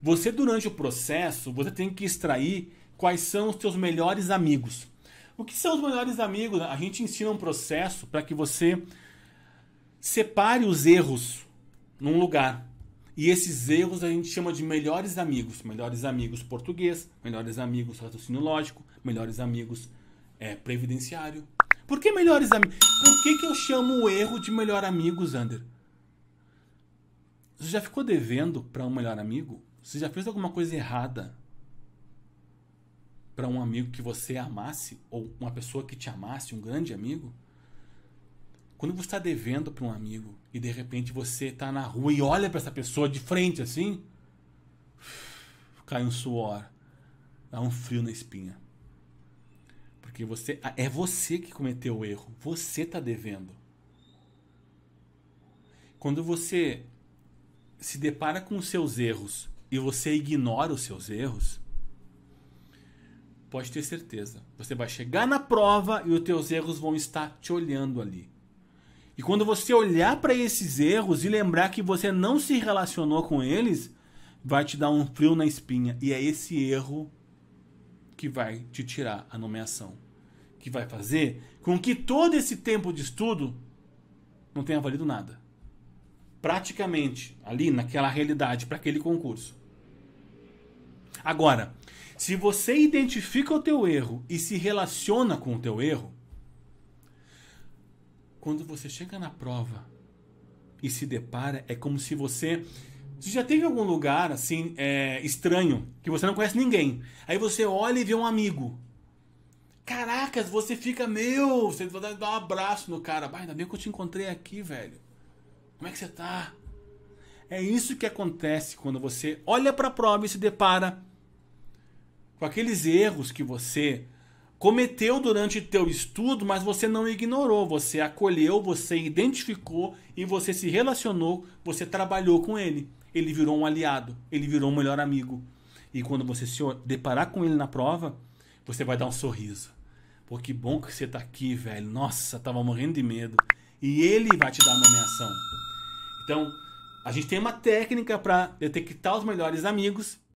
Você, durante o processo, você tem que extrair quais são os seus melhores amigos. O que são os melhores amigos? A gente ensina um processo para que você separe os erros num lugar. E esses erros a gente chama de melhores amigos. Melhores amigos português, melhores amigos raciocínio lógico, melhores amigos é, previdenciário. Por que melhores amigos? Por que, que eu chamo o erro de melhor amigo, Zander? Você já ficou devendo para um melhor amigo? Você já fez alguma coisa errada para um amigo que você amasse ou uma pessoa que te amasse, um grande amigo? Quando você está devendo para um amigo e de repente você está na rua e olha para essa pessoa de frente assim, cai um suor, dá um frio na espinha. Porque você ah, é você que cometeu o erro, você está devendo. Quando você se depara com os seus erros e você ignora os seus erros, pode ter certeza, você vai chegar na prova e os teus erros vão estar te olhando ali. E quando você olhar para esses erros e lembrar que você não se relacionou com eles, vai te dar um frio na espinha. E é esse erro que vai te tirar a nomeação. Que vai fazer com que todo esse tempo de estudo não tenha valido nada praticamente ali naquela realidade para aquele concurso. Agora, se você identifica o teu erro e se relaciona com o teu erro, quando você chega na prova e se depara, é como se você você já teve algum lugar assim é, estranho que você não conhece ninguém? Aí você olha e vê um amigo. Caracas, você fica meu, você vai dar um abraço no cara. Bah, ainda bem que eu te encontrei aqui, velho. Como é que você tá? É isso que acontece quando você olha para a prova e se depara com aqueles erros que você cometeu durante teu estudo, mas você não ignorou, você acolheu, você identificou e você se relacionou, você trabalhou com ele. Ele virou um aliado, ele virou um melhor amigo. E quando você se deparar com ele na prova, você vai dar um sorriso. Pô, que bom que você tá aqui, velho. Nossa, tava morrendo de medo e ele vai te dar a nomeação. Então, a gente tem uma técnica para detectar os melhores amigos